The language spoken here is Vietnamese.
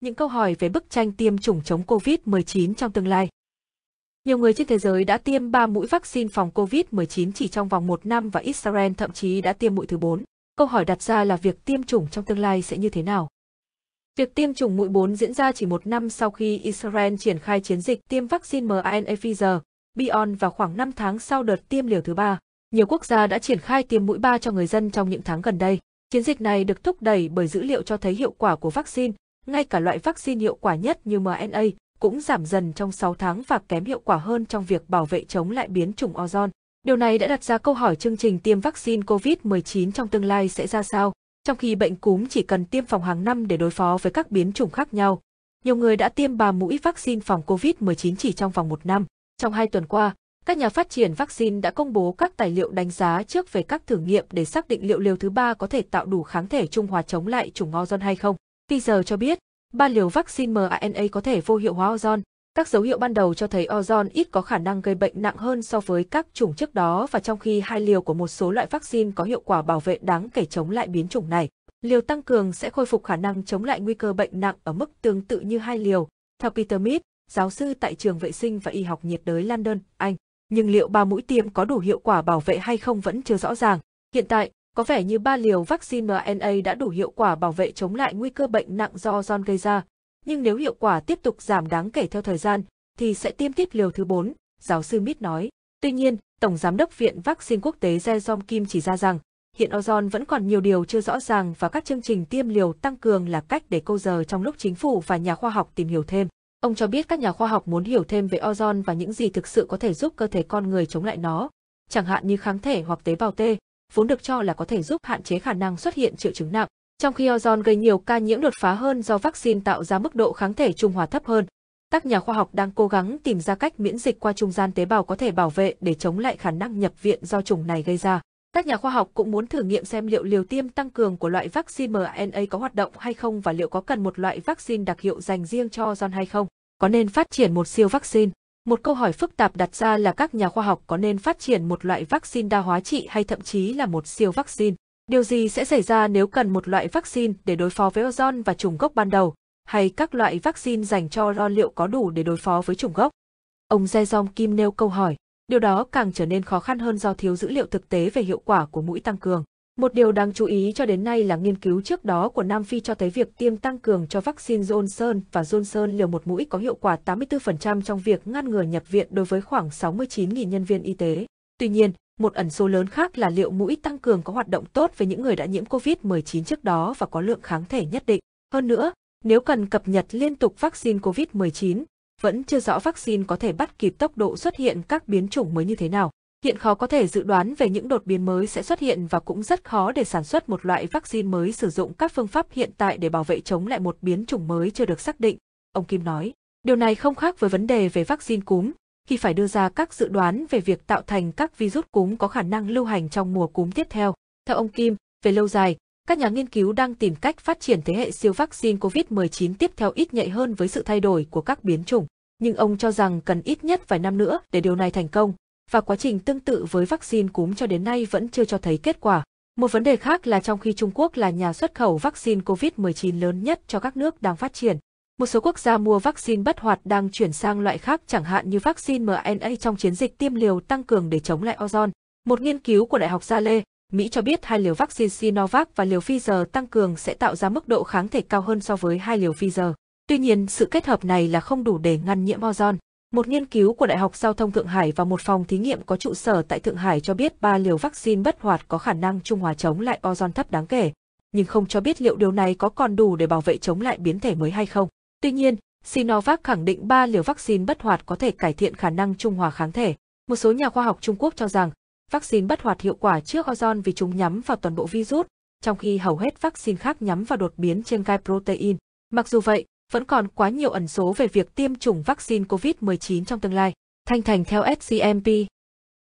những câu hỏi về bức tranh tiêm chủng chống COVID-19 trong tương lai. Nhiều người trên thế giới đã tiêm 3 mũi vaccine phòng COVID-19 chỉ trong vòng 1 năm và Israel thậm chí đã tiêm mũi thứ 4. Câu hỏi đặt ra là việc tiêm chủng trong tương lai sẽ như thế nào? Việc tiêm chủng mũi 4 diễn ra chỉ một năm sau khi Israel triển khai chiến dịch tiêm vaccine mRNA Pfizer, Bion và khoảng 5 tháng sau đợt tiêm liều thứ ba. Nhiều quốc gia đã triển khai tiêm mũi 3 cho người dân trong những tháng gần đây. Chiến dịch này được thúc đẩy bởi dữ liệu cho thấy hiệu quả của vaccine, ngay cả loại vaccine hiệu quả nhất như mRNA cũng giảm dần trong 6 tháng và kém hiệu quả hơn trong việc bảo vệ chống lại biến chủng ozone. Điều này đã đặt ra câu hỏi chương trình tiêm vaccine COVID-19 trong tương lai sẽ ra sao, trong khi bệnh cúm chỉ cần tiêm phòng hàng năm để đối phó với các biến chủng khác nhau. Nhiều người đã tiêm 3 mũi vaccine phòng COVID-19 chỉ trong vòng một năm. Trong hai tuần qua, các nhà phát triển vaccine đã công bố các tài liệu đánh giá trước về các thử nghiệm để xác định liệu liều thứ ba có thể tạo đủ kháng thể trung hòa chống lại chủng ozone hay không. Pfizer cho biết, ba liều vaccine mRNA có thể vô hiệu hóa ozone. Các dấu hiệu ban đầu cho thấy ozone ít có khả năng gây bệnh nặng hơn so với các chủng trước đó và trong khi hai liều của một số loại vaccine có hiệu quả bảo vệ đáng kể chống lại biến chủng này, liều tăng cường sẽ khôi phục khả năng chống lại nguy cơ bệnh nặng ở mức tương tự như hai liều, theo Peter Mead, giáo sư tại trường vệ sinh và y học nhiệt đới London, Anh. Nhưng liệu ba mũi tiêm có đủ hiệu quả bảo vệ hay không vẫn chưa rõ ràng. Hiện tại, có vẻ như ba liều vaccine mRNA đã đủ hiệu quả bảo vệ chống lại nguy cơ bệnh nặng do ozone gây ra, nhưng nếu hiệu quả tiếp tục giảm đáng kể theo thời gian, thì sẽ tiêm tiếp liều thứ 4, giáo sư Mít nói. Tuy nhiên, Tổng Giám đốc Viện Vaccine Quốc tế Jezom Kim chỉ ra rằng, hiện ozone vẫn còn nhiều điều chưa rõ ràng và các chương trình tiêm liều tăng cường là cách để câu giờ trong lúc chính phủ và nhà khoa học tìm hiểu thêm. Ông cho biết các nhà khoa học muốn hiểu thêm về ozone và những gì thực sự có thể giúp cơ thể con người chống lại nó, chẳng hạn như kháng thể hoặc tế bào T vốn được cho là có thể giúp hạn chế khả năng xuất hiện triệu chứng nặng. Trong khi ozone gây nhiều ca nhiễm đột phá hơn do vaccine tạo ra mức độ kháng thể trung hòa thấp hơn, các nhà khoa học đang cố gắng tìm ra cách miễn dịch qua trung gian tế bào có thể bảo vệ để chống lại khả năng nhập viện do chủng này gây ra. Các nhà khoa học cũng muốn thử nghiệm xem liệu liều tiêm tăng cường của loại vaccine mRNA có hoạt động hay không và liệu có cần một loại vaccine đặc hiệu dành riêng cho John hay không. Có nên phát triển một siêu vaccine? Một câu hỏi phức tạp đặt ra là các nhà khoa học có nên phát triển một loại vaccine đa hóa trị hay thậm chí là một siêu vaccine? Điều gì sẽ xảy ra nếu cần một loại vaccine để đối phó với ozone và trùng gốc ban đầu? Hay các loại vaccine dành cho lo liệu có đủ để đối phó với trùng gốc? Ông Jae Kim nêu câu hỏi, điều đó càng trở nên khó khăn hơn do thiếu dữ liệu thực tế về hiệu quả của mũi tăng cường. Một điều đáng chú ý cho đến nay là nghiên cứu trước đó của Nam Phi cho thấy việc tiêm tăng cường cho vaccine Johnson và Johnson liều một mũi có hiệu quả 84% trong việc ngăn ngừa nhập viện đối với khoảng 69.000 nhân viên y tế. Tuy nhiên, một ẩn số lớn khác là liệu mũi tăng cường có hoạt động tốt với những người đã nhiễm COVID-19 trước đó và có lượng kháng thể nhất định. Hơn nữa, nếu cần cập nhật liên tục vaccine COVID-19, vẫn chưa rõ vaccine có thể bắt kịp tốc độ xuất hiện các biến chủng mới như thế nào hiện khó có thể dự đoán về những đột biến mới sẽ xuất hiện và cũng rất khó để sản xuất một loại vaccine mới sử dụng các phương pháp hiện tại để bảo vệ chống lại một biến chủng mới chưa được xác định, ông Kim nói. Điều này không khác với vấn đề về vaccine cúm, khi phải đưa ra các dự đoán về việc tạo thành các virus cúm có khả năng lưu hành trong mùa cúm tiếp theo. Theo ông Kim, về lâu dài, các nhà nghiên cứu đang tìm cách phát triển thế hệ siêu vaccine COVID-19 tiếp theo ít nhạy hơn với sự thay đổi của các biến chủng. Nhưng ông cho rằng cần ít nhất vài năm nữa để điều này thành công và quá trình tương tự với vaccine cúm cho đến nay vẫn chưa cho thấy kết quả. Một vấn đề khác là trong khi Trung Quốc là nhà xuất khẩu vaccine COVID-19 lớn nhất cho các nước đang phát triển, một số quốc gia mua vaccine bất hoạt đang chuyển sang loại khác chẳng hạn như vaccine mRNA trong chiến dịch tiêm liều tăng cường để chống lại ozone. Một nghiên cứu của Đại học Gia Lê, Mỹ cho biết hai liều vaccine Sinovac và liều Pfizer tăng cường sẽ tạo ra mức độ kháng thể cao hơn so với hai liều Pfizer. Tuy nhiên, sự kết hợp này là không đủ để ngăn nhiễm ozone. Một nghiên cứu của Đại học Giao thông Thượng Hải và một phòng thí nghiệm có trụ sở tại Thượng Hải cho biết ba liều vaccine bất hoạt có khả năng trung hòa chống lại ozone thấp đáng kể, nhưng không cho biết liệu điều này có còn đủ để bảo vệ chống lại biến thể mới hay không. Tuy nhiên, Sinovac khẳng định ba liều vaccine bất hoạt có thể cải thiện khả năng trung hòa kháng thể. Một số nhà khoa học Trung Quốc cho rằng, vaccine bất hoạt hiệu quả trước ozone vì chúng nhắm vào toàn bộ virus, trong khi hầu hết vaccine khác nhắm vào đột biến trên gai protein. Mặc dù vậy, vẫn còn quá nhiều ẩn số về việc tiêm chủng vaccine COVID-19 trong tương lai. Thanh Thành theo SCMP,